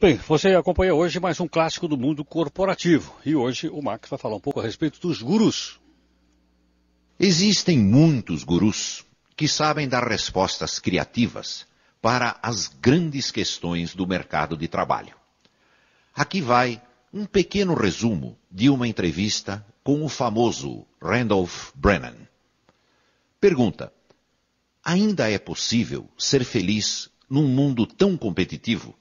Bem, você acompanha hoje mais um clássico do mundo corporativo. E hoje o Max vai falar um pouco a respeito dos gurus. Existem muitos gurus que sabem dar respostas criativas para as grandes questões do mercado de trabalho. Aqui vai um pequeno resumo de uma entrevista com o famoso Randolph Brennan. Pergunta: Ainda é possível ser feliz num mundo tão competitivo?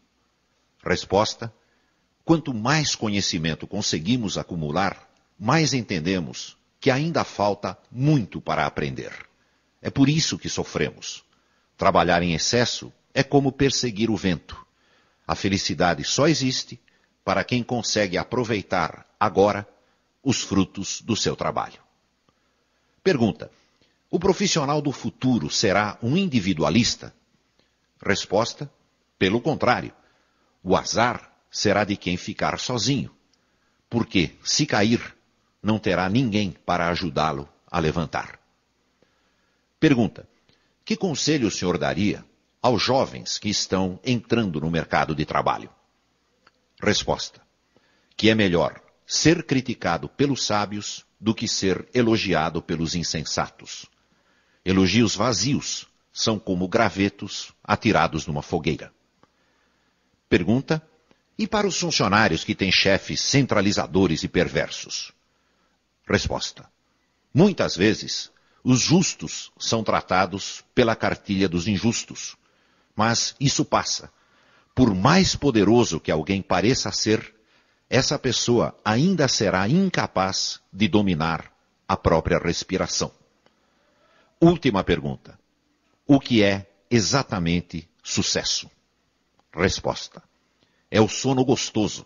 Resposta: quanto mais conhecimento conseguimos acumular, mais entendemos que ainda falta muito para aprender. É por isso que sofremos. Trabalhar em excesso é como perseguir o vento. A felicidade só existe para quem consegue aproveitar agora os frutos do seu trabalho. Pergunta: O profissional do futuro será um individualista? Resposta: Pelo contrário. O azar será de quem ficar sozinho, porque, se cair, não terá ninguém para ajudá-lo a levantar. Pergunta: Que conselho o senhor daria aos jovens que estão entrando no mercado de trabalho? Resposta: Que é melhor ser criticado pelos sábios do que ser elogiado pelos insensatos. Elogios vazios são como gravetos atirados numa fogueira. Pergunta: e para os funcionários que têm chefes centralizadores e perversos? Resposta: muitas vezes os justos são tratados pela cartilha dos injustos. Mas isso passa. Por mais poderoso que alguém pareça ser, essa pessoa ainda será incapaz de dominar a própria respiração. Última pergunta: o que é exatamente sucesso? Resposta: É o sono gostoso.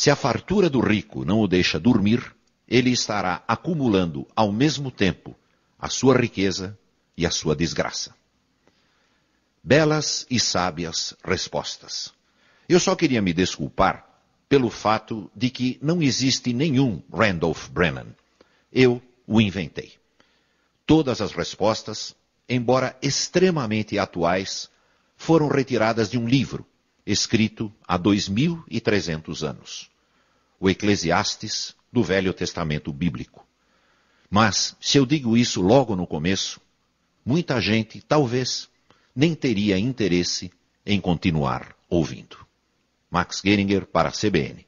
Se a fartura do rico não o deixa dormir, ele estará acumulando ao mesmo tempo a sua riqueza e a sua desgraça. Belas e sábias respostas. Eu só queria me desculpar pelo fato de que não existe nenhum Randolph Brennan. Eu o inventei. Todas as respostas, embora extremamente atuais, foram retiradas de um livro escrito há 2.300 anos, o Eclesiastes do Velho Testamento Bíblico. Mas, se eu digo isso logo no começo, muita gente talvez nem teria interesse em continuar ouvindo. Max Geringer para a CBN.